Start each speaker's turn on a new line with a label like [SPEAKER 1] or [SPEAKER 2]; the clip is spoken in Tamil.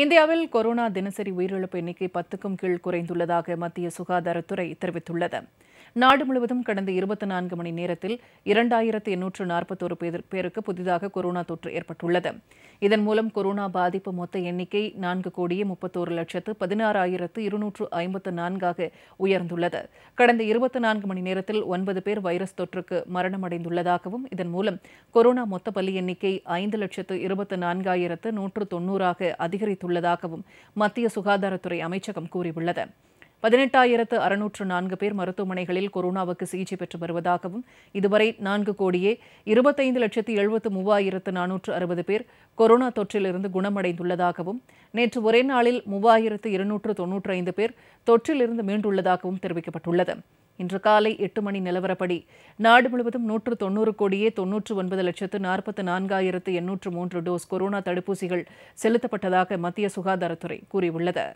[SPEAKER 1] இந்தியாவில் கொரோனா தினசரி உயிரிழப்பு எண்ணிக்கை பத்துக்கும் கீழ் குறைந்துள்ளதாக மத்திய சுகாதாரத்துறை தெரிவித்துள்ளது நாடு முழுவதும் கடந்த இருபத்தி நான்கு மணி நேரத்தில் இரண்டாயிரத்து எண்ணூற்று நாற்பத்தோரு பேருக்கு புதிதாக கொரோனா தொற்று ஏற்பட்டுள்ளது இதன் மூலம் கொரோனா பாதிப்பு மொத்த எண்ணிக்கை நான்கு கோடியே முப்பத்தோரு லட்சத்து பதினாறாயிரத்து இருநூற்று ஐம்பத்து நான்காக உயர்ந்துள்ளது கடந்த இருபத்தி நான்கு மணி நேரத்தில் ஒன்பது பேர் வைரஸ் தொற்றுக்கு மரணமடைந்துள்ளதாகவும் இதன் மூலம் கொரோனா மொத்த பள்ளி எண்ணிக்கை ஐந்து லட்சத்து இருபத்தி நான்காயிரத்து நூற்று தொன்னூறாக அதிகரித்துள்ளதாகவும் மத்திய சுகாதாரத்துறை அமைச்சகம் கூறியுள்ளது பதினெட்டாயிரத்து அறுநூற்று நான்கு பேர் மருத்துவமனைகளில் கொரோனாவுக்கு சிகிச்சை பெற்று வருவதாகவும் இதுவரை நான்கு கோடியே இருபத்தைந்து லட்சத்து எழுபத்து மூவாயிரத்து நானூற்று அறுபது பேர் கொரோனா தொற்றிலிருந்து குணமடைந்துள்ளதாகவும் நேற்று ஒரே நாளில் மூவாயிரத்து இருநூற்று தொன்னூற்று ஐந்து பேர் தொற்றிலிருந்து மீண்டுள்ளதாகவும் தெரிவிக்கப்பட்டுள்ளது இன்று காலை எட்டு மணி நிலவரப்படி நாடு முழுவதும் நூற்று தொன்னூறு கோடியே தொன்னூற்று ஒன்பது லட்சத்து நாற்பத்து நான்காயிரத்து எண்ணூற்று மூன்று டோஸ் கொரோனா தடுப்பூசிகள் செலுத்தப்பட்டதாக மத்திய சுகாதாரத்துறை கூறியுள்ளது